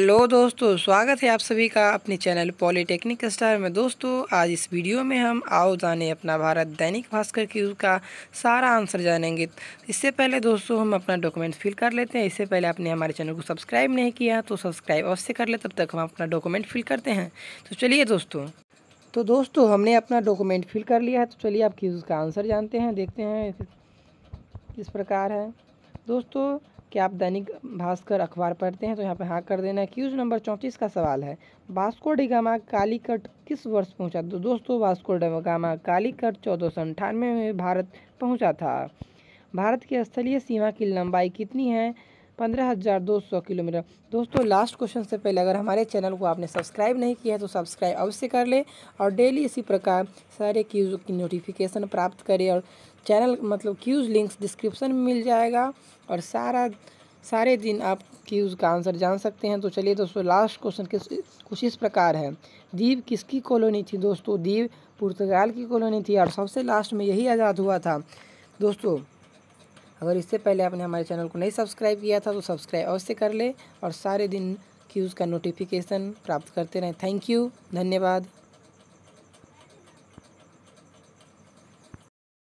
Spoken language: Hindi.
हेलो दोस्तों स्वागत है आप सभी का अपने चैनल पॉलीटेक्निक स्टार में दोस्तों आज इस वीडियो में हम आओ जाने अपना भारत दैनिक भास्कर की उसका सारा आंसर जानेंगे इससे पहले दोस्तों हम अपना डॉक्यूमेंट फिल कर लेते हैं इससे पहले आपने हमारे चैनल को सब्सक्राइब नहीं किया तो सब्सक्राइब अवश्य कर ले तब तक हम अपना डॉक्यूमेंट फिल करते हैं तो चलिए दोस्तों तो दोस्तों हमने अपना डॉक्यूमेंट फिल कर लिया है तो चलिए आप किस उसका आंसर जानते हैं देखते हैं किस प्रकार है दोस्तों कि आप दैनिक भास्कर अखबार पढ़ते हैं तो यहाँ पे हाँ कर देना है क्यूज नंबर चौंतीस का सवाल है वास्को डिगामा कालीकट किस वर्ष पहुँचा तो दोस्तों वास्को डिगामा कालीकट चौदह सौ अंठानवे में भारत पहुँचा था भारत की स्थलीय सीमा की लंबाई कितनी है पंद्रह हज़ार दो सौ किलोमीटर दोस्तों लास्ट क्वेश्चन से पहले अगर हमारे चैनल को आपने सब्सक्राइब नहीं किया है तो सब्सक्राइब अवश्य कर लें और डेली इसी प्रकार सारे क्यूज़ की नोटिफिकेशन प्राप्त करें और चैनल मतलब क्यूज़ लिंक्स डिस्क्रिप्शन में मिल जाएगा और सारा सारे दिन आप क्यूज़ का आंसर जान सकते हैं तो चलिए दोस्तों लास्ट क्वेश्चन किस कुछ इस प्रकार है दीव किसकी कॉलोनी थी दोस्तों दीव पुर्तगाल की कॉलोनी थी और सबसे लास्ट में यही आज़ाद हुआ था दोस्तों अगर इससे पहले आपने हमारे चैनल को नहीं सब्सक्राइब किया था तो सब्सक्राइब अवश्य कर ले और सारे दिन की उसका नोटिफिकेशन प्राप्त करते रहें थैंक यू धन्यवाद